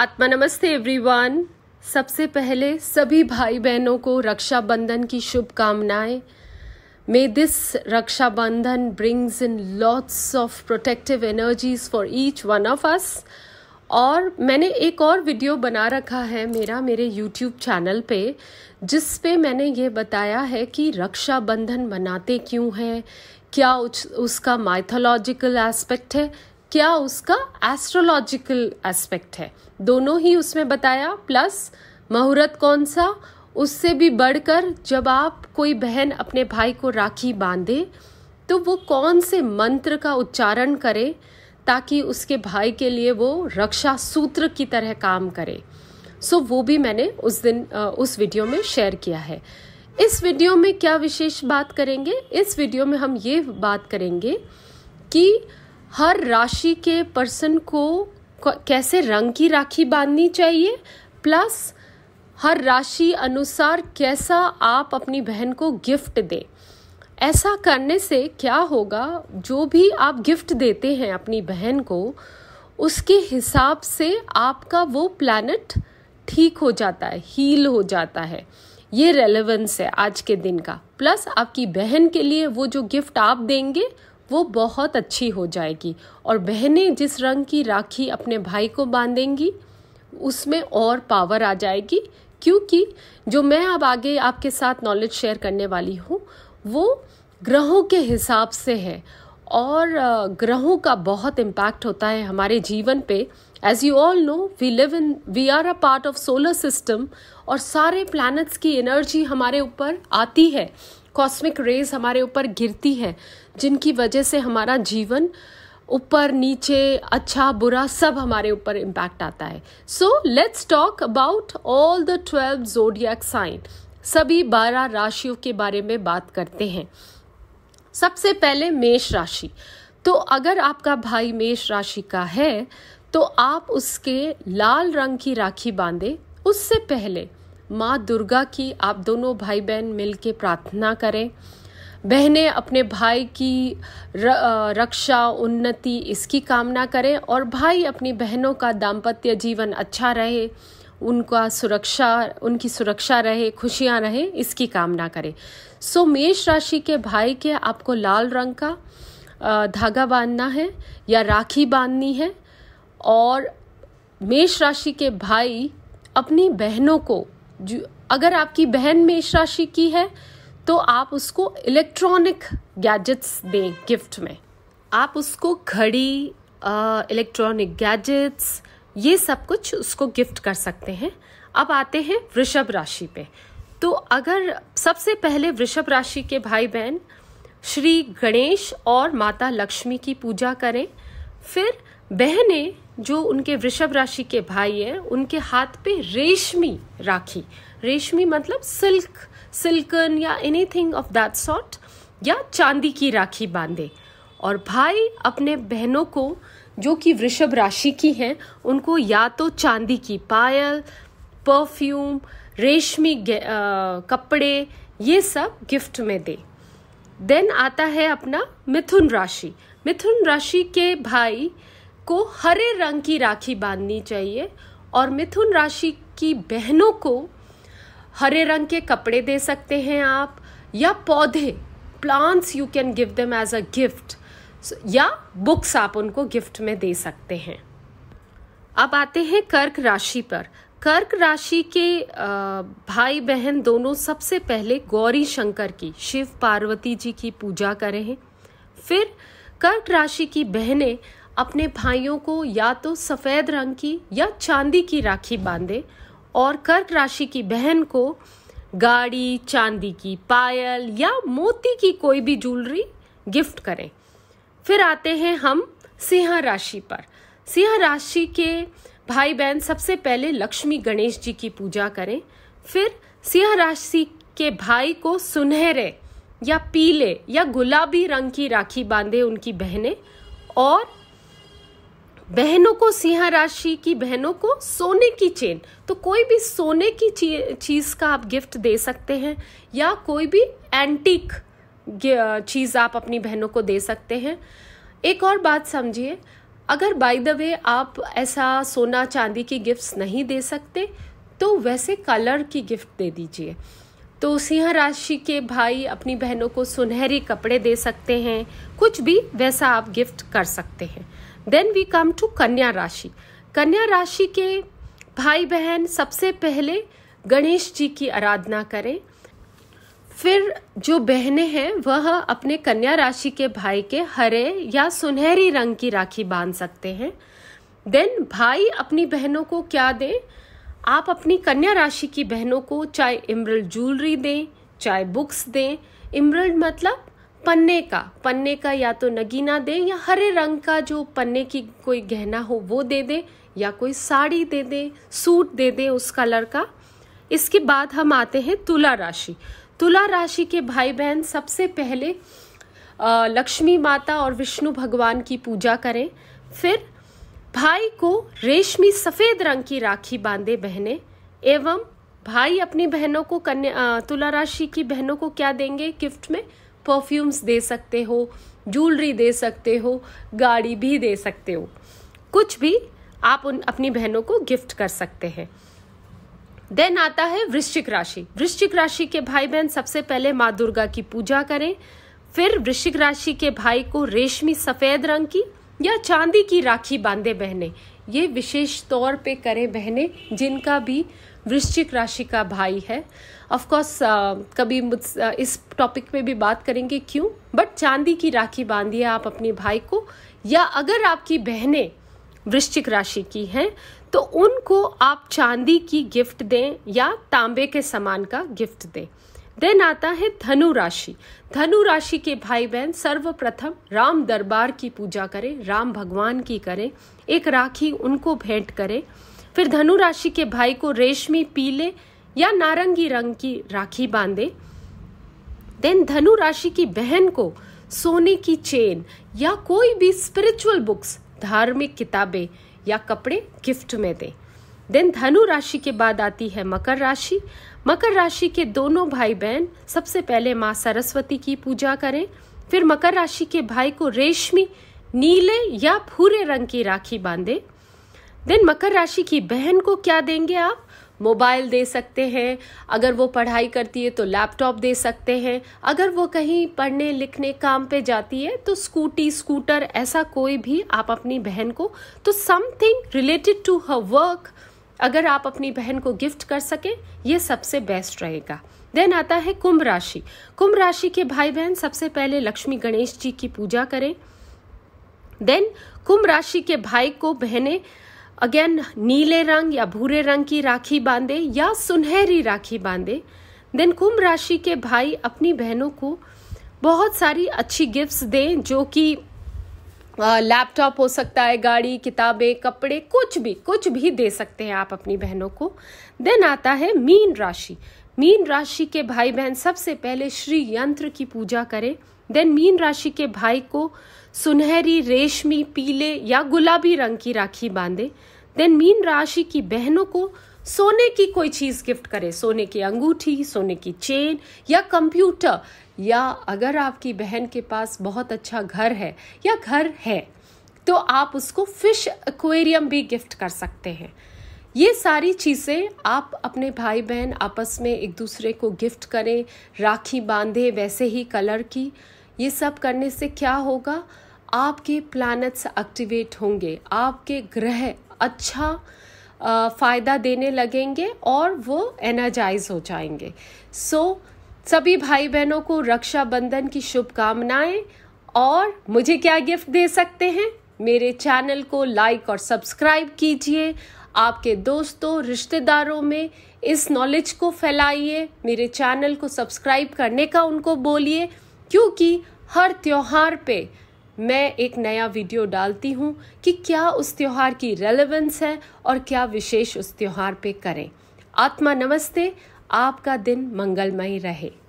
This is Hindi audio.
आत्मा नमस्ते एवरीवन सबसे पहले सभी भाई बहनों को रक्षाबंधन की शुभकामनाएं may this Rakshabandhan brings in lots of protective energies for each one of us और मैंने एक और वीडियो बना रखा है मेरा मेरे यूट्यूब चैनल पे जिस पे मैंने ये बताया है कि रक्षाबंधन मनाते क्यों हैं क्या उस, उसका माइथोलॉजिकल एस्पेक्ट है क्या उसका एस्ट्रोलॉजिकल एस्पेक्ट है दोनों ही उसमें बताया प्लस मुहूर्त कौन सा उससे भी बढ़कर जब आप कोई बहन अपने भाई को राखी बांधे तो वो कौन से मंत्र का उच्चारण करे ताकि उसके भाई के लिए वो रक्षा सूत्र की तरह काम करे सो so, वो भी मैंने उस दिन उस वीडियो में शेयर किया है इस वीडियो में क्या विशेष बात करेंगे इस वीडियो में हम ये बात करेंगे कि हर राशि के पर्सन को कैसे रंग की राखी बांधनी चाहिए प्लस हर राशि अनुसार कैसा आप अपनी बहन को गिफ्ट दें ऐसा करने से क्या होगा जो भी आप गिफ्ट देते हैं अपनी बहन को उसके हिसाब से आपका वो प्लानट ठीक हो जाता है हील हो जाता है ये रेलेवेंस है आज के दिन का प्लस आपकी बहन के लिए वो जो गिफ्ट आप देंगे वो बहुत अच्छी हो जाएगी और बहनें जिस रंग की राखी अपने भाई को बांधेंगी उसमें और पावर आ जाएगी क्योंकि जो मैं अब आगे आपके साथ नॉलेज शेयर करने वाली हूँ वो ग्रहों के हिसाब से है और ग्रहों का बहुत इम्पैक्ट होता है हमारे जीवन पे as you all know we live in we are a part of solar system और सारे प्लैनेट्स की एनर्जी हमारे ऊपर आती है कॉस्मिक रेज हमारे ऊपर गिरती है जिनकी वजह से हमारा जीवन ऊपर नीचे अच्छा बुरा सब हमारे ऊपर इम्पैक्ट आता है so let's talk about all the twelve zodiac sign सभी बारह राशियों के बारे में बात करते हैं सबसे पहले मेष राशि तो अगर आपका भाई मेष राशि का है तो आप उसके लाल रंग की राखी बांधे उससे पहले माँ दुर्गा की आप दोनों भाई बहन मिलके प्रार्थना करें बहनें अपने भाई की रक्षा उन्नति इसकी कामना करें और भाई अपनी बहनों का दाम्पत्य जीवन अच्छा रहे उनका सुरक्षा उनकी सुरक्षा रहे खुशियाँ रहे इसकी कामना करें सो मेष राशि के भाई के आपको लाल रंग का धागा बांधना है या राखी बांधनी है और मेष राशि के भाई अपनी बहनों को जो अगर आपकी बहन मेष राशि की है तो आप उसको इलेक्ट्रॉनिक गैजेट्स दें गिफ्ट में आप उसको घड़ी इलेक्ट्रॉनिक गैजेट्स ये सब कुछ उसको गिफ्ट कर सकते हैं अब आते हैं वृषभ राशि पे तो अगर सबसे पहले वृषभ राशि के भाई बहन श्री गणेश और माता लक्ष्मी की पूजा करें फिर बहने जो उनके वृषभ राशि के भाई हैं उनके हाथ पे रेशमी राखी रेशमी मतलब सिल्क सिल्कन या एनीथिंग ऑफ दैट सॉर्ट या चांदी की राखी बांधे और भाई अपने बहनों को जो कि वृषभ राशि की हैं उनको या तो चांदी की पायल परफ्यूम रेशमी कपड़े ये सब गिफ्ट में दे देन आता है अपना मिथुन राशि मिथुन राशि के भाई को हरे रंग की राखी बांधनी चाहिए और मिथुन राशि की बहनों को हरे रंग के कपड़े दे सकते हैं आप या पौधे plants you can give them as a gift या बुक्स आप उनको गिफ्ट में दे सकते हैं अब आते हैं कर्क राशि पर कर्क राशि के भाई बहन दोनों सबसे पहले गौरी शंकर की शिव पार्वती जी की पूजा करें फिर कर्क राशि की बहनें अपने भाइयों को या तो सफ़ेद रंग की या चांदी की राखी बांधे और कर्क राशि की बहन को गाड़ी चांदी की पायल या मोती की कोई भी ज्वेलरी गिफ्ट करें फिर आते हैं हम सिंह राशि पर सिंह राशि के भाई बहन सबसे पहले लक्ष्मी गणेश जी की पूजा करें फिर सिंह राशि के भाई को सुनहरे या पीले या गुलाबी रंग की राखी बांधे उनकी बहनें और बहनों को सिंह राशि की बहनों को सोने की चेन तो कोई भी सोने की चीज़ का आप गिफ्ट दे सकते हैं या कोई भी एंटीक चीज़ आप अपनी बहनों को दे सकते हैं एक और बात समझिए अगर बाय द वे आप ऐसा सोना चांदी की गिफ्ट्स नहीं दे सकते तो वैसे कलर की गिफ्ट दे दीजिए तो सिंह राशि के भाई अपनी बहनों को सुनहरे कपड़े दे सकते हैं कुछ भी वैसा आप गिफ्ट कर सकते हैं देन वी कम टू कन्या राशि कन्या राशि के भाई बहन सबसे पहले गणेश जी की आराधना करें फिर जो बहने हैं वह अपने कन्या राशि के भाई के हरे या सुनहरी रंग की राखी बांध सकते हैं देन भाई अपनी बहनों को क्या दें आप अपनी कन्या राशि की बहनों को चाहे इमरल ज्वेलरी दें चाहे बुक्स दें इमरल मतलब पन्ने का पन्ने का या तो नगीना दे या हरे रंग का जो पन्ने की कोई गहना हो वो दे दे या कोई साड़ी दे दे सूट दे दे उस कलर का इसके बाद हम आते हैं तुला राशि तुला राशि के भाई बहन सबसे पहले लक्ष्मी माता और विष्णु भगवान की पूजा करें फिर भाई को रेशमी सफ़ेद रंग की राखी बांधे बहने एवं भाई अपनी बहनों को कन्या तुला राशि की बहनों को क्या देंगे गिफ्ट में परफ्यूम्स दे सकते हो ज्वेलरी दे सकते हो गाड़ी भी दे सकते हो कुछ भी आप उन अपनी बहनों को गिफ्ट कर सकते हैं देन आता है वृश्चिक राशि वृश्चिक राशि के भाई बहन सबसे पहले माँ दुर्गा की पूजा करें फिर वृश्चिक राशि के भाई को रेशमी सफ़ेद रंग की या चांदी की राखी बांधे बहने ये विशेष तौर पे करें बहने जिनका भी वृश्चिक राशि का भाई है ऑफ कोर्स uh, कभी मुझ uh, इस टॉपिक पे भी बात करेंगे क्यों बट चांदी की राखी बांधिए आप अपने भाई को या अगर आपकी बहनें वृश्चिक राशि की हैं तो उनको आप चांदी की गिफ्ट दें या तांबे के सामान का गिफ्ट दें देन आता है धनु राशि धनु राशि के भाई बहन सर्वप्रथम राम दरबार की पूजा करें राम भगवान की करें एक राखी उनको भेंट करें फिर धनु राशि के भाई को रेशमी पीले या नारंगी रंग की राखी बांधे देन धनु राशि की बहन को सोने की चेन या कोई भी स्पिरिचुअल बुक्स धार्मिक किताबें या कपड़े गिफ्ट में दे देन धनु राशि के बाद आती है मकर राशि मकर राशि के दोनों भाई बहन सबसे पहले माँ सरस्वती की पूजा करें फिर मकर राशि के भाई को रेशमी नीले या भूरे रंग की राखी बांधे देन मकर राशि की बहन को क्या देंगे आप मोबाइल दे सकते हैं अगर वो पढ़ाई करती है तो लैपटॉप दे सकते हैं अगर वो कहीं पढ़ने लिखने काम पे जाती है तो स्कूटी स्कूटर ऐसा कोई भी आप अपनी बहन को तो something related to her work अगर आप अपनी बहन को गिफ्ट कर सकें ये सबसे बेस्ट रहेगा देन आता है कुंभ राशि कुंभ राशि के भाई बहन सबसे पहले लक्ष्मी गणेश जी की पूजा करें देन कुंभ राशि के भाई को बहनें अगेन नीले रंग या भूरे रंग की राखी बांधे या सुनहरी राखी बांधे देन कुंभ राशि के भाई अपनी बहनों को बहुत सारी अच्छी गिफ्ट्स दें जो कि लैपटॉप हो सकता है गाड़ी किताबें कपड़े कुछ भी कुछ भी दे सकते हैं आप अपनी बहनों को देन आता है मीन राशि मीन राशि के भाई बहन सबसे पहले श्री यंत्र की पूजा करें देन मीन राशि के भाई को सुनहरी रेशमी पीले या गुलाबी रंग की राखी बांधे देन मीन राशि की बहनों को सोने की कोई चीज गिफ्ट करे सोने की अंगूठी सोने की चेन या कंप्यूटर या अगर आपकी बहन के पास बहुत अच्छा घर है या घर है तो आप उसको फिश एक्वेरियम भी गिफ्ट कर सकते हैं ये सारी चीज़ें आप अपने भाई बहन आपस में एक दूसरे को गिफ्ट करें राखी बांधे वैसे ही कलर की ये सब करने से क्या होगा आपके प्लानट्स एक्टिवेट होंगे आपके ग्रह अच्छा फ़ायदा देने लगेंगे और वो एनर्जाइज हो जाएंगे सो so, सभी भाई बहनों को रक्षाबंधन की शुभकामनाएं और मुझे क्या गिफ्ट दे सकते हैं मेरे चैनल को लाइक और सब्सक्राइब कीजिए आपके दोस्तों रिश्तेदारों में इस नॉलेज को फैलाइए मेरे चैनल को सब्सक्राइब करने का उनको बोलिए क्योंकि हर त्यौहार पे मैं एक नया वीडियो डालती हूँ कि क्या उस त्यौहार की रेलेवेंस है और क्या विशेष उस त्यौहार पे करें आत्मा नमस्ते आपका दिन मंगलमय रहे